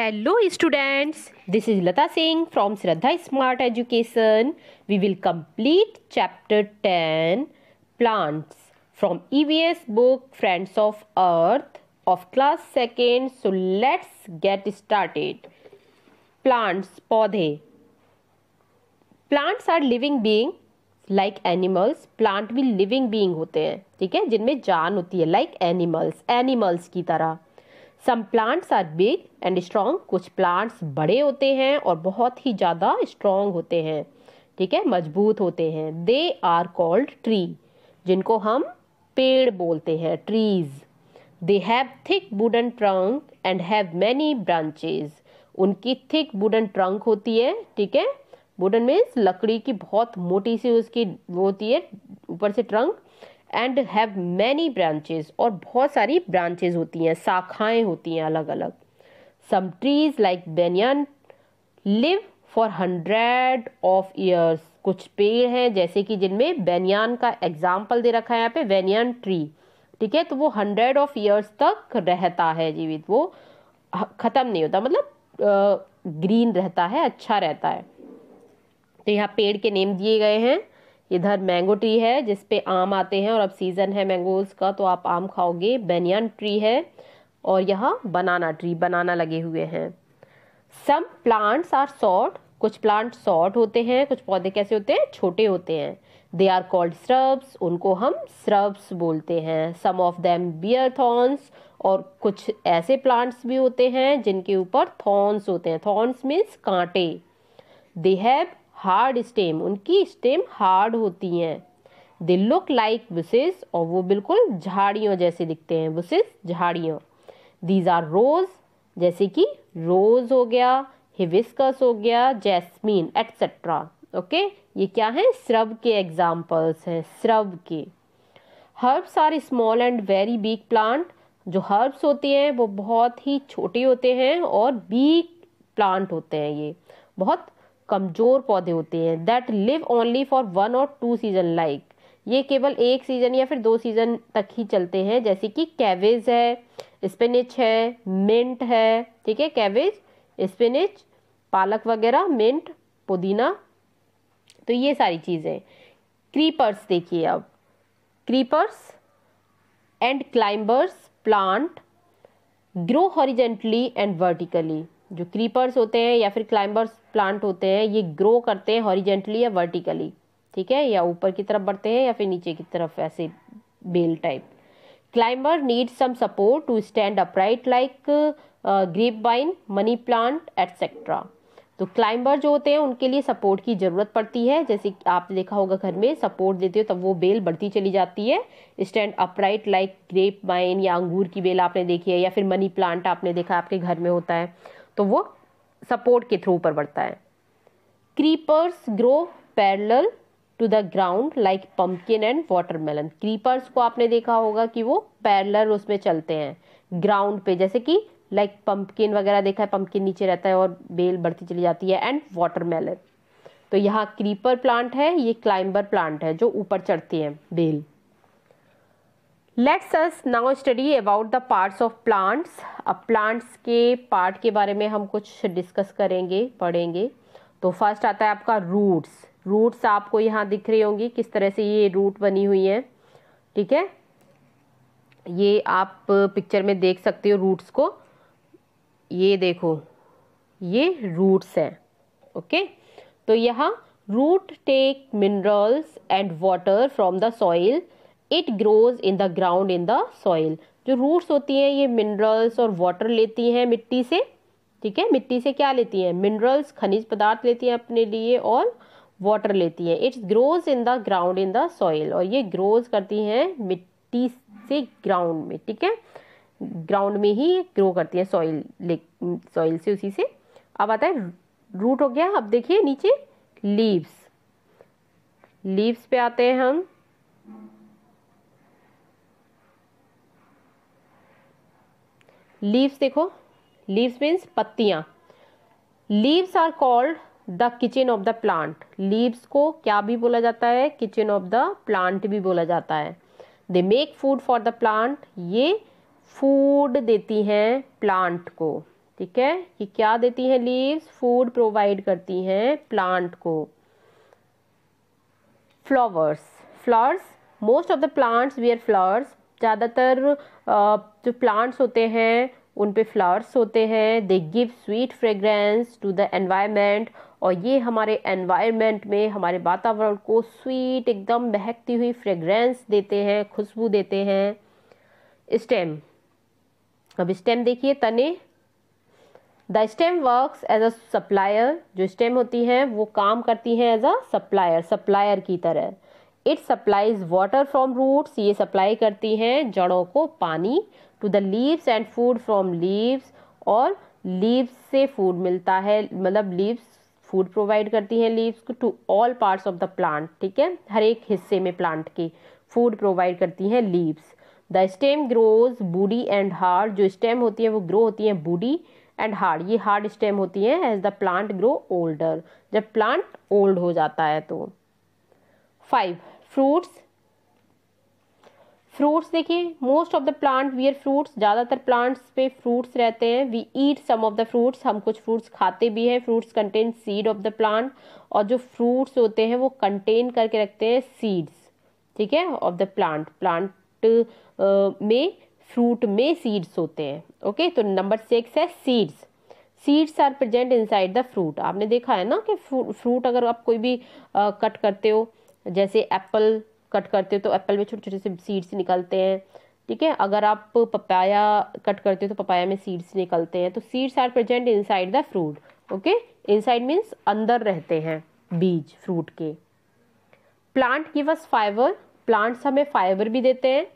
Hello students this is Lata Singh from Shraddha smart education we will complete chapter ten plants from EVS book friends of earth of class second so let's get started plants पौधे plants are living being like animals plant भी living being होते हैं ठीक है जिनमें जान होती है लाइक एनिमल्स एनिमल्स की तरह some plants are big and strong कुछ प्लांट्स बड़े होते हैं और बहुत ही ज़्यादा स्ट्रॉन्ग होते हैं ठीक है मजबूत होते हैं दे आर कॉल्ड ट्री जिनको हम पेड़ बोलते हैं trees they have thick wooden trunk and have many branches उनकी थिक वुडन ट्रंक होती है ठीक है वुडन मीन्स लकड़ी की बहुत मोटी सी उसकी वो होती है ऊपर से trunk and have many branches और बहुत सारी ब्रांचेज होती हैं शाखाएं होती हैं अलग अलग some trees like banyan live for hundred of years कुछ पेड़ हैं जैसे कि जिनमें बेनियान का एग्जाम्पल दे रखा है यहाँ पे बेनियन ट्री ठीक है तो वो हंड्रेड ऑफ ईयर्स तक रहता है जीवित वो ख़त्म नहीं होता मतलब ग्रीन रहता है अच्छा रहता है तो यहाँ पेड़ के नेम दिए गए हैं इधर मैंगो ट्री है जिस पे आम आते हैं और अब सीज़न है मैंगोज़ का तो आप आम खाओगे बेनियन ट्री है और यहाँ बनाना ट्री बनाना लगे हुए हैं सम प्लांट्स आर सॉर्ट कुछ प्लांट सॉर्ट होते हैं कुछ पौधे कैसे होते हैं छोटे होते हैं दे आर कॉल्ड स्रब्स उनको हम स्रब्स बोलते हैं some of them bear thorns और कुछ ऐसे प्लांट्स भी होते हैं जिनके ऊपर थॉर्न्स होते हैं थॉर्न्स मीन्स कांटे दे हैव हार्ड स्टेम उनकी स्टेम हार्ड होती हैं दे लुक लाइक बुसेस और वो बिल्कुल झाड़ियों जैसे दिखते हैं बुसेस झाड़ियों दीज आर रोज़ जैसे कि रोज़ हो गया हिविस्कस हो गया जैस्मीन एट्सेट्रा ओके ये क्या है स्रब के एग्जाम्पल्स हैं स्रब के herbs are small and very big plant जो हर्ब्स होते हैं वो बहुत ही छोटे होते हैं और बिग प्लांट होते हैं ये बहुत कमज़ोर पौधे होते हैं that live only for one और टू सीजन लाइक ये केवल एक सीज़न या फिर दो सीज़न तक ही चलते हैं जैसे कि कैवेज है स्पिनिच है मिंट है ठीक है कैवेज स्पिनिच पालक वगैरह मिंट पुदीना तो ये सारी चीज़ें क्रीपर्स देखिए अब creepers and climbers plant grow horizontally and vertically जो क्रीपर्स होते हैं या फिर क्लाइंबर्स प्लांट होते हैं ये ग्रो करते हैं हॉरिजेंटली या वर्टिकली ठीक है या ऊपर की तरफ बढ़ते हैं या फिर नीचे की तरफ ऐसे बेल type climber need some support to stand upright like grape vine money plant etcetera तो क्लाइंबर जो होते हैं उनके लिए सपोर्ट की ज़रूरत पड़ती है जैसे आपने देखा होगा घर में सपोर्ट देते हो तब वो बेल बढ़ती चली जाती है स्टैंड अपराइट लाइक ग्रेप बाइन या अंगूर की बेल आपने देखी है या फिर मनी प्लांट आपने देखा आपके घर में होता है तो वो सपोर्ट के थ्रू ऊपर बढ़ता है creepers grow parallel to the ground like pumpkin and watermelon creepers को आपने देखा होगा कि वो पैरलर उसमें चलते हैं ग्राउंड पे जैसे कि लाइक पम्पकिन वगैरह देखा है पम्पकिन नीचे रहता है और बेल बढ़ती चली जाती है एंड वाटरमेलन तो यहाँ क्रीपर प्लांट है ये क्लाइंबर प्लांट है जो ऊपर चढ़ती है बेल let's us now study about the parts of plants अब प्लांट्स के पार्ट के बारे में हम कुछ डिस्कस करेंगे पढ़ेंगे तो फर्स्ट आता है आपका रूट्स रूट्स आपको यहाँ दिख रही होंगी किस तरह से ये रूट बनी हुई है ठीक है ये आप पिक्चर में देख सकते हो रूट्स को ये देखो ये रूट्स हैं ओके तो यहाँ root take minerals and water from the soil it grows in the ground in the soil जो रूट्स होती हैं ये मिनरल्स और वाटर लेती हैं मिट्टी से ठीक है मिट्टी से क्या लेती हैं मिनरल्स खनिज पदार्थ लेती हैं अपने लिए और वाटर लेती हैं it's grows in the ground in the soil और ये ग्रोज करती हैं मिट्टी से ग्राउंड में ठीक है ग्राउंड में ही ग्रो करती हैं सॉइल सॉइल से उसी से अब आता है रूट हो गया अब देखिए नीचे लीव्स लीव्स पे आते हैं हम लीव्स देखो लीव्स मीन्स पत्तियाँ leaves are called the kitchen of the plant leaves को क्या भी बोला जाता है किचन ऑफ द प्लांट भी बोला जाता है they make food for the plant ये फूड देती हैं प्लांट को ठीक है ये क्या देती हैं लीव्स फूड प्रोवाइड करती हैं प्लांट को flowers flowers most of the plants we are flowers ज़्यादातर जो प्लांट्स होते हैं उन पे फ्लावर्स होते हैं they give sweet fragrance to the environment और ये हमारे एनवायरनमेंट में हमारे वातावरण को स्वीट एकदम बहकती हुई फ्रेगरेंस देते हैं खुशबू देते हैं स्टेम अब स्टेम देखिए तने the stem works as a supplier जो स्टेम होती हैं वो काम करती हैं एज अ सप्लायर सप्लायर की तरह it supplies water from roots ये सप्लाई करती हैं जड़ों को पानी to the leaves and food from leaves और लीव्स से फूड मिलता है मतलब लीव्स फूड प्रोवाइड करती हैं लीव्स को to all parts of the plant ठीक है हर एक हिस्से में प्लांट के फूड प्रोवाइड करती हैं leaves the stem grows woody and hard जो स्टेम होती है वो ग्रो होती है बूडी एंड हार्ड ये हार्ड स्टेम होती है as the plant grow older जब प्लांट ओल्ड हो जाता है तो फाइव फ्रूट्स फ्रूट्स देखिए most of the plant we are fruits ज़्यादातर प्लांट्स पे फ्रूट्स रहते हैं we eat some of the fruits हम कुछ फ्रूट्स खाते भी हैं fruits contain seed of the plant और जो फ्रूट्स होते हैं वो कंटेन करके रखते हैं सीड्स ठीक है ऑफ द प्लांट प्लांट में फ्रूट में सीड्स होते हैं ओके okay? तो नंबर सिक्स है seeds seeds are present inside the fruit आपने देखा है ना कि फ्रूट अगर आप कोई भी आ, कट करते हो जैसे एप्पल कट करते हो तो एप्पल में छोटे छोटे से सीड्स निकलते हैं ठीक है अगर आप पपाया कट करते हो तो पपाया में सीड्स निकलते हैं तो seeds are present side the fruit okay in means अंदर रहते हैं बीज फ्रूट के plant give us fibre plants हमें फाइबर भी देते हैं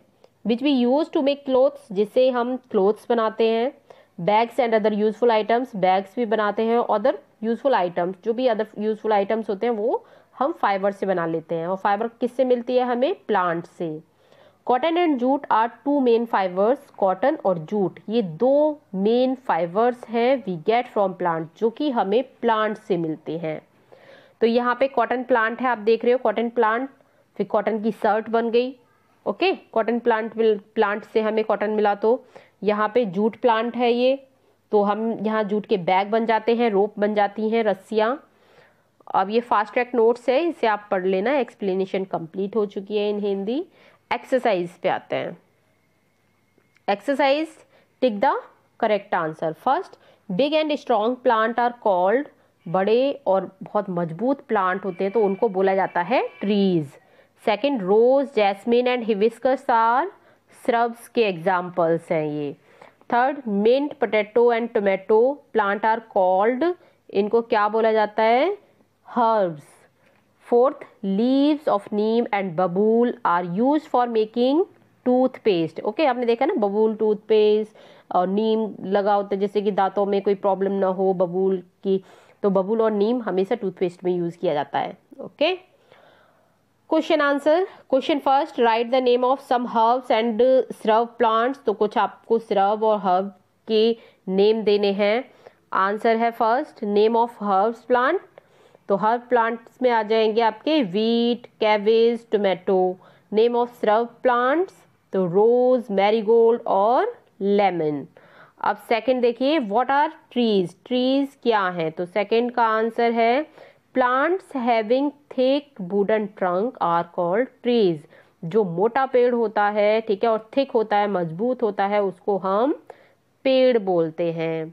which we use to make clothes जिससे हम क्लोथ्स बनाते हैं bags and other useful items bags भी बनाते हैं अदर यूज़फुल आइटम्स जो भी अदर यूज़फुल आइटम्स होते हैं वो हम फाइबर से बना लेते हैं और फाइबर किससे मिलती है हमें प्लांट से cotton and jute are two main fibres cotton और जूट ये दो मेन फाइबर्स हैं वी गेट फ्रॉम प्लांट जो कि हमें प्लांट से मिलते हैं तो यहाँ पे कॉटन प्लांट है आप देख रहे हो कॉटन प्लांट फिर कॉटन की शर्ट बन गई ओके कॉटन प्लांट प्लांट से हमें कॉटन मिला तो यहाँ पे जूट प्लांट है ये तो हम यहाँ जूट के बैग बन जाते हैं रोप बन जाती हैं रस्सियाँ अब ये फास्ट ट्रैक नोट्स है इसे आप पढ़ लेना एक्सप्लेनेशन कंप्लीट हो चुकी है इन हिंदी एक्सरसाइज पे आते हैं exercise tick the correct answer first big and strong plant are called बड़े और बहुत मजबूत प्लांट होते हैं तो उनको बोला जाता है trees second rose jasmine and hibiscus are shrubs के एग्जाम्पल्स हैं ये third mint potato and tomato plant are called इनको क्या बोला जाता है herbs. Fourth, leaves of neem and babool are used for making toothpaste okay आपने देखा ना बबूल पेस्ट और नीम लगा होता है जैसे कि दांतों में कोई प्रॉब्लम ना हो बबूल की तो बबूल और नीम हमेशा टूथपेस्ट में यूज़ किया जाता है okay question answer question first write the name of some herbs and shrub plants तो कुछ आपको स्रव और हर्ब के नेम देने हैं आंसर है first name of herbs plant तो हर प्लांट्स में आ जाएंगे आपके wheat cabbage tomato name of shrub plants तो रोज मैरीगोल्ड और लेमन अब सेकंड देखिए व्हाट आर ट्रीज ट्रीज क्या हैं तो सेकंड का आंसर है plants having thick wooden trunk are called trees जो मोटा पेड़ होता है ठीक है और थिक होता है मजबूत होता है उसको हम पेड़ बोलते हैं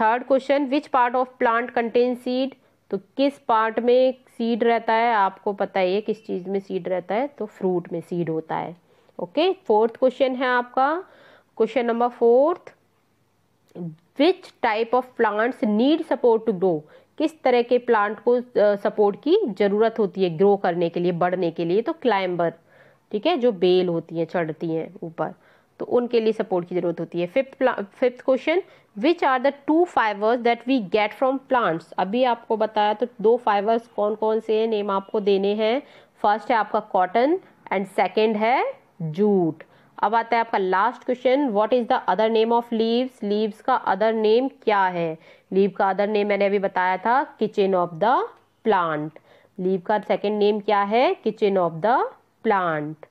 third question which part of plant contain seed तो किस पार्ट में सीड रहता है आपको पता ही है किस चीज़ में सीड रहता है तो फ्रूट में सीड होता है ओके फोर्थ क्वेश्चन है आपका question number fourth which type of plants need support to grow किस तरह के प्लांट को सपोर्ट की ज़रूरत होती है ग्रो करने के लिए बढ़ने के लिए तो क्लाइंबर ठीक है जो बेल होती हैं चढ़ती हैं ऊपर तो उनके लिए सपोर्ट की ज़रूरत होती है fifth fifth question which are the two fibres that we get from plants अभी आपको बताया तो दो फाइबर्स कौन कौन से हैं नेम आपको देने हैं फर्स्ट है आपका कॉटन एंड सेकेंड है जूट अब आता है आपका last question what is the other name of leaves leaves का अदर नेम क्या है लीव का अदर नेम मैंने अभी बताया था kitchen of the plant leave का सेकेंड नेम क्या है किचन ऑफ द प्लांट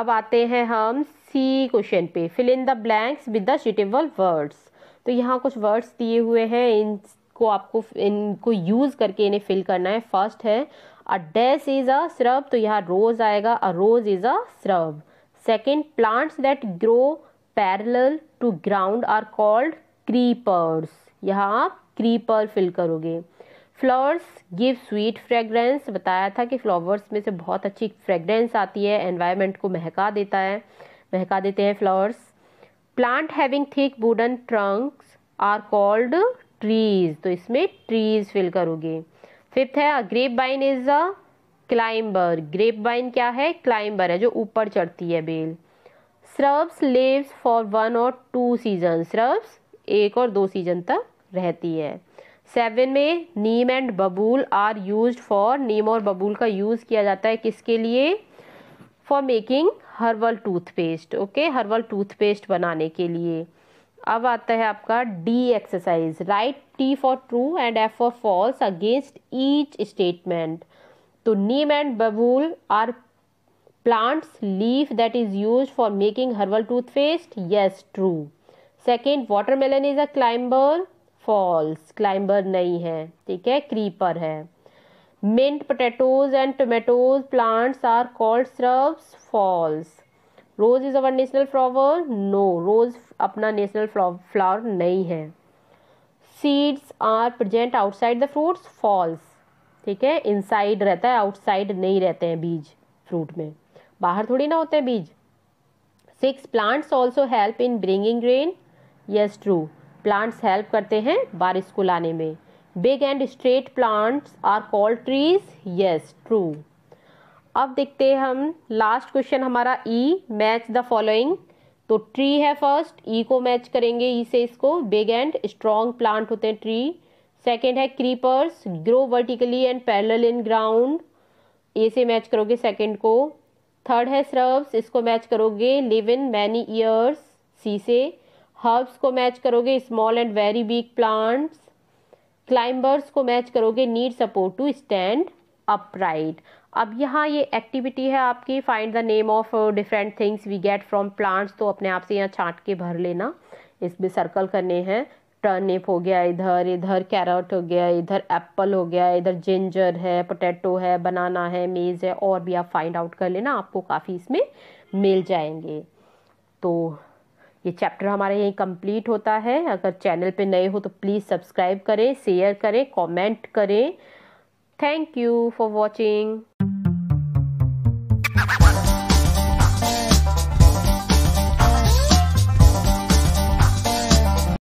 अब आते हैं हम सी क्वेश्चन पे fill in the blanks with the suitable words तो यहाँ कुछ वर्ड्स दिए हुए हैं इनको आपको इनको यूज़ करके इन्हें फिल करना है फर्स्ट है अ डेस इज़ अ स्रब तो यहाँ रोज़ आएगा a rose is a shrub second plants that grow parallel to ground are called creepers यहाँ आप क्रीपर फिल करोगे फ्लावर्स गिव स्वीट फ्रेगरेंस बताया था कि फ्लावर्स में से बहुत अच्छी फ्रेगरेंस आती है एनवायरमेंट को महका देता है महका देते हैं flowers plant having thick wooden trunks are called trees तो इसमें ट्रीज फिल करोगे फिफ्थ है grape vine is a climber grape vine क्या है क्लाइंबर है जो ऊपर चढ़ती है बेल स्रब्स लिव्स फॉर वन और टू सीजन स्रब्स एक और दो सीजन तक रहती है सेवन में neem and babool are use for नीम और बबूल का यूज़ किया जाता है किसके लिए for making herbal toothpaste okay herbal toothpaste बनाने के लिए अब आता है आपका D exercise right T for true and F for false against each statement तो neem and babool are plants leaf that is use for making herbal toothpaste yes true second watermelon is a climber false climber नहीं है ठीक है creeper है mint potatoes and tomatoes plants are called shrubs false rose is our national flower no रोज़ अपना national flower नहीं है seeds are present outside the fruits false ठीक है इनसाइड रहता है आउटसाइड नहीं रहते हैं बीज फ्रूट में बाहर थोड़ी ना होते हैं बीज six plants also help in bringing rain yes true plants help करते हैं बारिश को लाने में big and straight plants are called trees yes true अब देखते हैं हम लास्ट क्वेश्चन हमारा ई मैच द फॉलोइंग तो ट्री है फर्स्ट ई e को मैच करेंगे ई e से इसको बिग एंड स्ट्रॉन्ग प्लांट होते हैं ट्री सेकेंड है creepers grow vertically and parallel in ground A से मैच करोगे सेकेंड को थर्ड है सर्ब्स इसको मैच करोगे live in many years C से हर्ब्स को मैच करोगे small and very big plants climbers को मैच करोगे need support to stand upright अब यहाँ ये एक्टिविटी है आपकी find the name of different things we get from plants तो अपने आप से यहाँ छाँट के भर लेना इसमें सर्कल करने हैं टर्निप हो गया इधर इधर कैरट हो गया इधर एप्पल हो गया इधर जिंजर है पोटैटो है बनाना है मेज़ है और भी आप फाइंड आउट कर लेना आपको काफ़ी इसमें मिल जाएंगे तो ये चैप्टर हमारा यहीं कंप्लीट होता है अगर चैनल पे नए हो तो प्लीज़ सब्सक्राइब करें शेयर करें कमेंट करें थैंक यू फॉर वॉचिंग